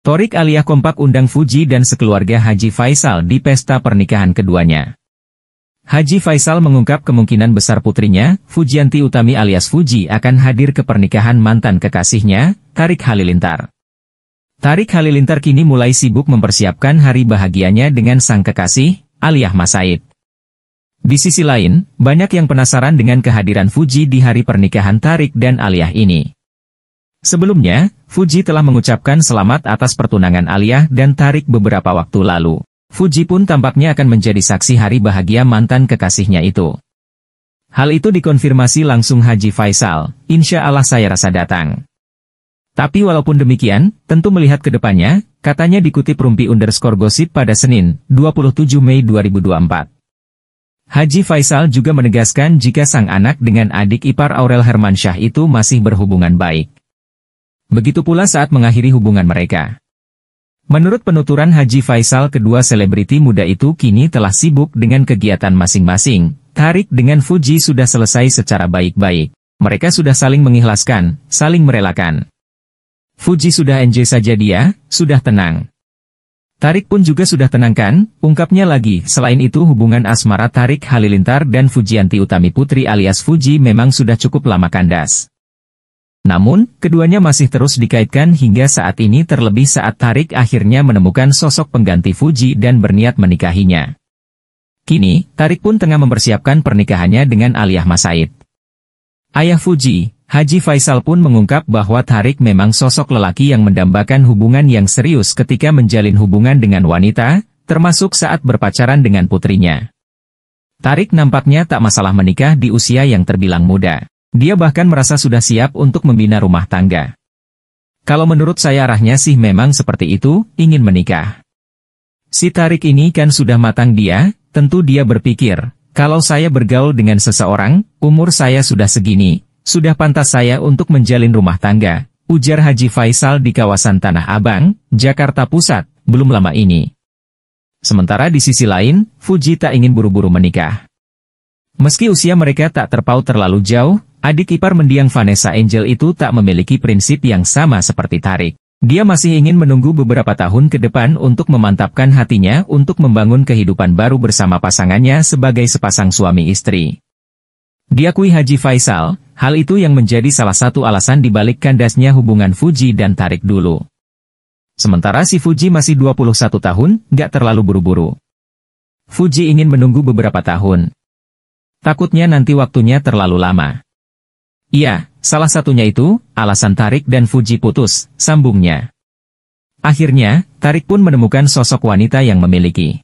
Torik alias kompak undang Fuji dan sekeluarga Haji Faisal di pesta pernikahan keduanya. Haji Faisal mengungkap kemungkinan besar putrinya, Fujianti Utami alias Fuji akan hadir ke pernikahan mantan kekasihnya, Tarik Halilintar. Tarik Halilintar kini mulai sibuk mempersiapkan hari bahagianya dengan sang kekasih, Aliyah Masaid. Di sisi lain, banyak yang penasaran dengan kehadiran Fuji di hari pernikahan Tarik dan Aliyah ini. Sebelumnya, Fuji telah mengucapkan selamat atas pertunangan Alia dan Tarik beberapa waktu lalu. Fuji pun tampaknya akan menjadi saksi hari bahagia mantan kekasihnya itu. Hal itu dikonfirmasi langsung Haji Faisal, insya Allah saya rasa datang. Tapi walaupun demikian, tentu melihat ke depannya, katanya dikutip Rumpi underscore gosip pada Senin, 27 Mei 2024. Haji Faisal juga menegaskan jika sang anak dengan adik ipar Aurel Hermansyah itu masih berhubungan baik. Begitu pula saat mengakhiri hubungan mereka. Menurut penuturan Haji Faisal kedua selebriti muda itu kini telah sibuk dengan kegiatan masing-masing, Tarik dengan Fuji sudah selesai secara baik-baik. Mereka sudah saling mengikhlaskan, saling merelakan. Fuji sudah enjoy saja dia, sudah tenang. Tarik pun juga sudah tenangkan, ungkapnya lagi, selain itu hubungan asmara Tarik Halilintar dan Fujianti Utami Putri alias Fuji memang sudah cukup lama kandas. Namun, keduanya masih terus dikaitkan hingga saat ini terlebih saat Tarik akhirnya menemukan sosok pengganti Fuji dan berniat menikahinya. Kini, Tarik pun tengah mempersiapkan pernikahannya dengan Aliyah Masaid. Ayah Fuji, Haji Faisal pun mengungkap bahwa Tarik memang sosok lelaki yang mendambakan hubungan yang serius ketika menjalin hubungan dengan wanita, termasuk saat berpacaran dengan putrinya. Tarik nampaknya tak masalah menikah di usia yang terbilang muda. Dia bahkan merasa sudah siap untuk membina rumah tangga. Kalau menurut saya arahnya sih memang seperti itu, ingin menikah. Si Tarik ini kan sudah matang dia, tentu dia berpikir, kalau saya bergaul dengan seseorang, umur saya sudah segini, sudah pantas saya untuk menjalin rumah tangga, ujar Haji Faisal di kawasan Tanah Abang, Jakarta Pusat, belum lama ini. Sementara di sisi lain, Fuji tak ingin buru-buru menikah. Meski usia mereka tak terpaut terlalu jauh, Adik ipar mendiang Vanessa Angel itu tak memiliki prinsip yang sama seperti Tarik. Dia masih ingin menunggu beberapa tahun ke depan untuk memantapkan hatinya untuk membangun kehidupan baru bersama pasangannya sebagai sepasang suami istri. Diakui Haji Faisal, hal itu yang menjadi salah satu alasan dibalik kandasnya hubungan Fuji dan Tarik dulu. Sementara si Fuji masih 21 tahun, gak terlalu buru-buru. Fuji ingin menunggu beberapa tahun. Takutnya nanti waktunya terlalu lama. Iya, salah satunya itu, alasan Tarik dan Fuji putus, sambungnya. Akhirnya, Tarik pun menemukan sosok wanita yang memiliki